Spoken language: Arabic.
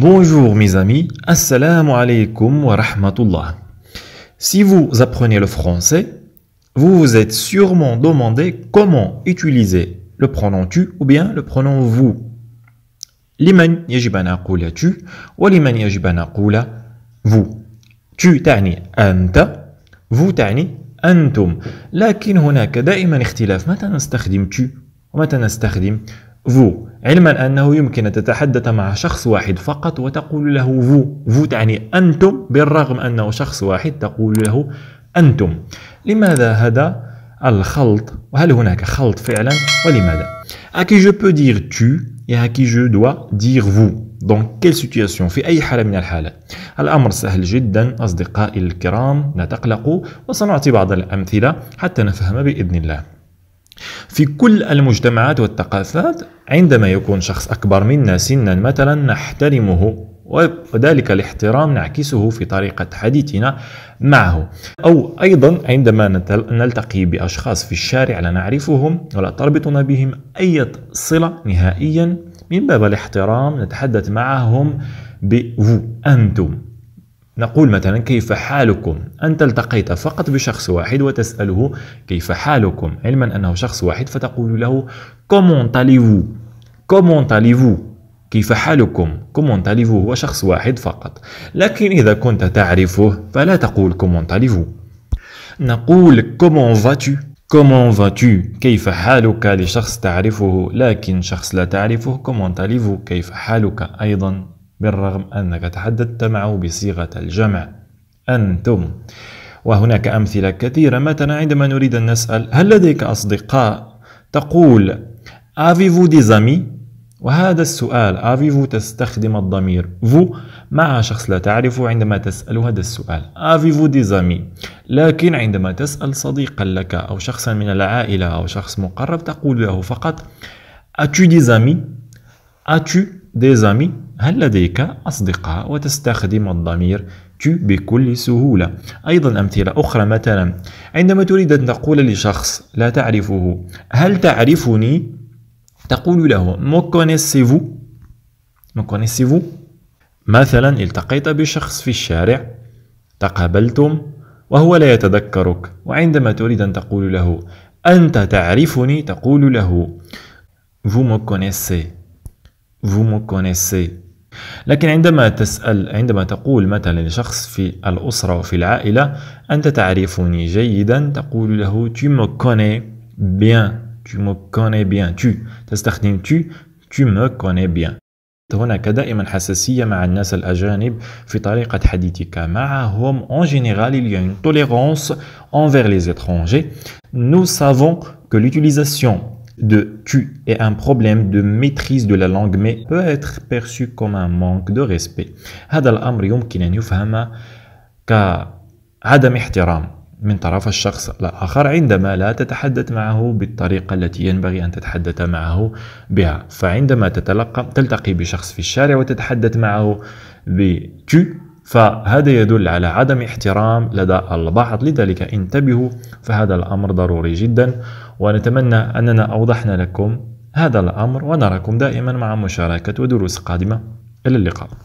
Bonjour mes amis, assalamu alaikum wa rahmatullah. Si vous apprenez le français, vous vous êtes sûrement demandé comment utiliser le pronom tu ou bien le pronom vous. L'iman yajibana an tu ou l'iman yajibana an vous. Tu ta'ni anta, vous ta'ni antum. Lakin هناك دائما اختلاف matan نستخدم tu ou متى فو علما أنه يمكن أن تتحدث مع شخص واحد فقط وتقول له فو فو تعني أنتم بالرغم أنه شخص واحد تقول له أنتم لماذا هذا الخلط وهل هناك خلط فعلا ولماذا اكي جو بو دير تو يا et جو qui دير فو dire دونك كيل سيتياسيون في اي حاله من الحالات الامر سهل جدا اصدقائي الكرام لا تقلقوا وسنعطي بعض الامثله حتى نفهم باذن الله في كل المجتمعات والثقافات عندما يكون شخص أكبر منا سنا مثلا نحترمه وذلك الاحترام نعكسه في طريقة حديثنا معه أو أيضا عندما نلتقي بأشخاص في الشارع لا نعرفهم ولا تربطنا بهم أي صلة نهائيا من باب الاحترام نتحدث معهم بو أنتم نقول مثلا كيف حالكم أنت التقيت فقط بشخص واحد وتسأله كيف حالكم علما أنه شخص واحد فتقول له كومون تاليفو كومون تاليفو كيف حالكم كومون تاليفو هو شخص واحد فقط لكن إذا كنت تعرفه فلا تقول كومون تاليفو نقول كومون فاتو كومون فاتو كيف حالك لشخص تعرفه لكن شخص لا تعرفه كومون تاليفو كيف حالك أيضا بالرغم أنك تحدثت معه بصيغة الجمع أنتم وهناك أمثلة كثيرة مثلا عندما نريد أن نسأل هل لديك أصدقاء تقول avez-vous des وهذا السوال افيفو تستخدم الضمير فو مع شخص لا تعرفه عندما تسأل هذا السوال افيفو دي زامي لكن عندما تسأل صديقا لك أو شخصا من العائلة أو شخص مقرب تقول له فقط اتو دي زامي اتو دي زامي هل لديك أصدقاء وتستخدم الضمير تو بكل سهولة أيضا أمثلة أخرى مثلا عندما تريد أن تقول لشخص لا تعرفه هل تعرفني تقول له مو كونيسي فو مثلا التقيت بشخص في الشارع تقابلتم وهو لا يتذكرك وعندما تريد أن تقول له أنت تعرفني تقول له vous me connaissez vous me connaissez لكن عندما تسأل عندما تقول مثلا لشخص في الأسرة وفي العائلة أنت تعرفني جيدا تقول له tu me connais bien tu me connais bien tu تستخدم tu tu me connais bien هناك دائما حساسية مع الناس الأجانب في طريقة حديثك معهم en général il y a une tolérance envers les étrangers nous savons que l'utilisation de tu et un problème de maîtrise de la langue mais peut être perçu comme un manque de respect هذا الأمر يمكن أن يفهم كعدم احترام من طرف الشخص الآخر عندما لا تتحدث معه بالطريقة التي ينبغي أن تتحدث معه بها فعندما تتلقى تلتقي بشخص في الشارع وتتحدث معه ب فهذا يدل على عدم احترام لدى البعض لذلك انتبهوا فهذا الأمر ضروري جدا ونتمنى أننا أوضحنا لكم هذا الأمر ونراكم دائما مع مشاركة ودروس قادمة إلى اللقاء